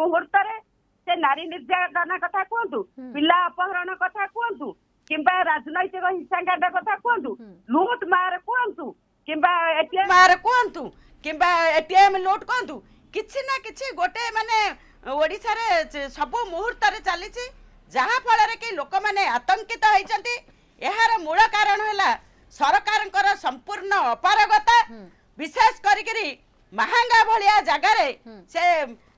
ମୁହୂର୍ତ୍ତରେ ସେ ନାରୀ ନିର୍ଯାତନା କଥା କୁହନ୍ତୁ ପିଲା ଅପହରଣ କଥା କୁହନ୍ତୁ କିମ୍ବା ରାଜନୈତିକ ହିଂସାକାଣ୍ଡ କଥା କୁହନ୍ତୁ ଲୁଟ୍ ମାର କୁହନ୍ତୁ କିମ୍ବା ଏଟିଏମ୍ କୁହନ୍ତୁ କିମ୍ବା ଏଟିଏମ୍ ଲୁଟ୍ କୁହନ୍ତୁ କିଛି ନା କିଛି ଗୋଟେ ମାନେ ଓଡ଼ିଶାରେ ସବୁ ମୁହୂର୍ତ୍ତରେ ଚାଲିଛି ଯାହାଫଳରେ କି ଲୋକମାନେ ଆତଙ୍କିତ ହେଇଛନ୍ତି ଏହାର ମୂଳ କାରଣ ହେଲା ସରକାରଙ୍କର ସମ୍ପୂର୍ଣ୍ଣ ଅପାରଗତା ବିଶେଷ କରିକିରି ମାହାଙ୍ଗା ଭଳିଆ ଜାଗାରେ ସେ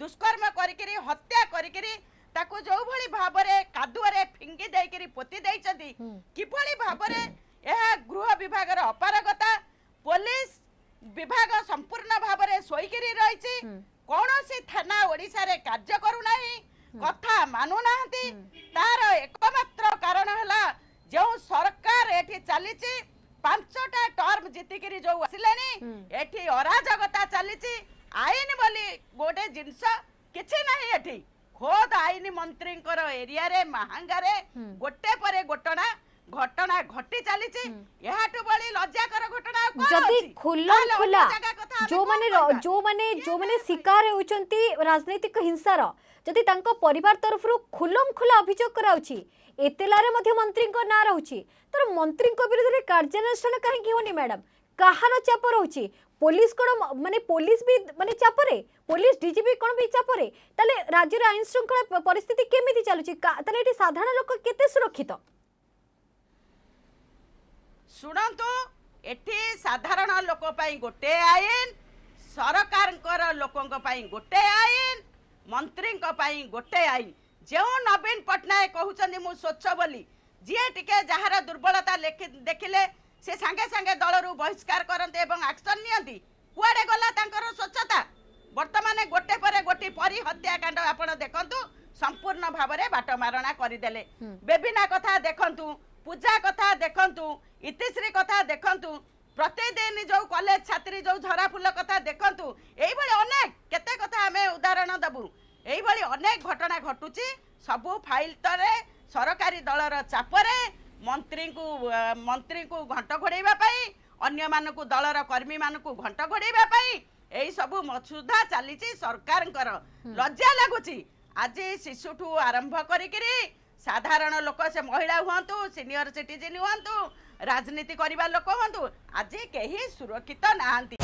ଦୁଷ୍କର୍ମ କରିକିରି ହତ୍ୟା କରିକିରି ତାକୁ ଯୋଉଭଳି ଭାବରେ କାଦୁଅରେ ଫିଙ୍ଗି ଦେଇକିରି ପୋତି ଦେଇଛନ୍ତି କିଭଳି ଭାବରେ ଏହା ଗୃହ ବିଭାଗର ଅପାରଗତା ପୋଲିସ ବିଭାଗ ସମ୍ପୂର୍ଣ୍ଣ ଭାବରେ ଶୋଇକିରି ରହିଛି କୌଣସି ଥାନା ଓଡ଼ିଶାରେ କାର୍ଯ୍ୟ କରୁନାହିଁ କଥା ମାନୁନାହାନ୍ତି ତାର ଏକମାତ୍ର କାରଣ ହେଲା ଯେଉଁ ସରକାର ଏଠି ଚାଲିଛି ପାଞ୍ଚଟା ଟର୍ମ ଜିତିକିରି ଯୋଉ ଆସିଲେଣି ଏଠି ଅରାଜକତା ଚାଲିଛି ଆଇନ ବୋଲି ଗୋଟେ ଜିନିଷ କିଛି ନାହିଁ ଏଠି ଖୋଦ ଆଇନ ମନ୍ତ୍ରୀଙ୍କର ଏରିଆରେ ମାହାଙ୍ଗାରେ ଗୋଟେ ପରେ ଘଟଣା ଘଟଣା ଘଟି ଚାଲିଛି ଏହାଠୁ ଭଳି ଲଜ୍ଜାକର ଘଟଣା ଯଦି ଖୁଲା ଖୁଲା ଯୋଉମାନେ ଯୋଉମାନେ ଯୋଉମାନେ ଶିକାର ହେଉଛନ୍ତି ରାଜନୈତିକ ହିଂସାର ଯଦି ତାଙ୍କ ପରିବାର ତରଫରୁ ଖୁଲମ ଖୁଲା ଅଭିଯୋଗ କରାଉଛି ଏତେଲାରେ ମଧ୍ୟ ମନ୍ତ୍ରୀଙ୍କ ନାଁ ରହୁଛି ତର ମନ୍ତ୍ରୀଙ୍କ ବିରୁଦ୍ଧରେ କାର୍ଯ୍ୟାନୁଷ୍ଠାନ କାହିଁକି ହେଉନି ମ୍ୟାଡ଼ାମ୍ কাহার চাপ রয়েছে পুলিশ কোণ মানে পুলিশ বি মানে চাপরে পুলিশ ডিজিপি কোণ বি চাপরে তাহলে রাজ্যের আইন শৃঙ্খলা পরিস্থিতি কেমিতি চালুছে তাহলে এটি সাধারণ লোক কেতে সুরক্ষিত শুণন্তু এটি সাধারণ লোক পাই গোটে আইন ସରକାରଙ୍କର ଲୋକଙ୍କ ପାଇଁ ଗୋଟେ ଆଇନ ମନ୍ତ୍ରୀଙ୍କ ପାଇଁ ଗୋଟେ ଆଇନ ଯେଉଁ ନବୀନ ପଟ୍ଟନାୟକ କହୁଛନ୍ତି ମୁଁ ସ୍ୱଚ୍ଛ ବୋଲି ଯିଏ ଟିକେ ଯାହାର ଦୁର୍ବଳତା ଦେଖିଲେ ସେ ସାଙ୍ଗେ ସାଙ୍ଗେ ଦଳରୁ ବହିଷ୍କାର କରନ୍ତି ଏବଂ ଆକ୍ସନ୍ ନିଅନ୍ତି କୁଆଡ଼େ ଗଲା ତାଙ୍କର ସ୍ୱଚ୍ଛତା ବର୍ତ୍ତମାନ ଗୋଟେ ପରେ ଗୋଟିଏ ପରି ହତ୍ୟାକାଣ୍ଡ ଆପଣ ଦେଖନ୍ତୁ ସମ୍ପୂର୍ଣ୍ଣ ଭାବରେ ବାଟ ମାରଣା କରିଦେଲେ ବେବିନା କଥା ଦେଖନ୍ତୁ ପୂଜା କଥା ଦେଖନ୍ତୁ ଇତିଶ୍ରୀ କଥା ଦେଖନ୍ତୁ ପ୍ରତିଦିନ ଯୋଉ କଲେଜ ଛାତ୍ରୀ ଯୋଉ ଝରାଫୁଲ କଥା ଦେଖନ୍ତୁ ଏଇଭଳି ଅନେକ କେତେ କଥା ଆମେ ଉଦାହରଣ ଦେବୁ ଏଇଭଳି ଅନେକ ଘଟଣା ଘଟୁଛି ସବୁ ଫାଇଲ ତରେ ସରକାରୀ ଦଳର ଚାପରେ ମନ୍ତ୍ରୀଙ୍କୁ ମନ୍ତ୍ରୀଙ୍କୁ ଘଣ୍ଟ ଘୋଡ଼େଇବା ପାଇଁ ଅନ୍ୟମାନଙ୍କୁ ଦଳର କର୍ମୀମାନଙ୍କୁ ଘଣ୍ଟ ଘୋଡ଼େଇବା ପାଇଁ ଏହିସବୁ ମସୁଧା ଚାଲିଛି ସରକାରଙ୍କର ଲଜ୍ଜା ଲାଗୁଛି ଆଜି ଶିଶୁଠୁ ଆରମ୍ଭ କରିକିରି ସାଧାରଣ ଲୋକ ସେ ମହିଳା ହୁଅନ୍ତୁ ସିନିୟର ସିଟିଜେନ୍ ହୁଅନ୍ତୁ ରାଜନୀତି କରିବା ଲୋକ ହୁଅନ୍ତୁ ଆଜି କେହି ସୁରକ୍ଷିତ ନାହାନ୍ତି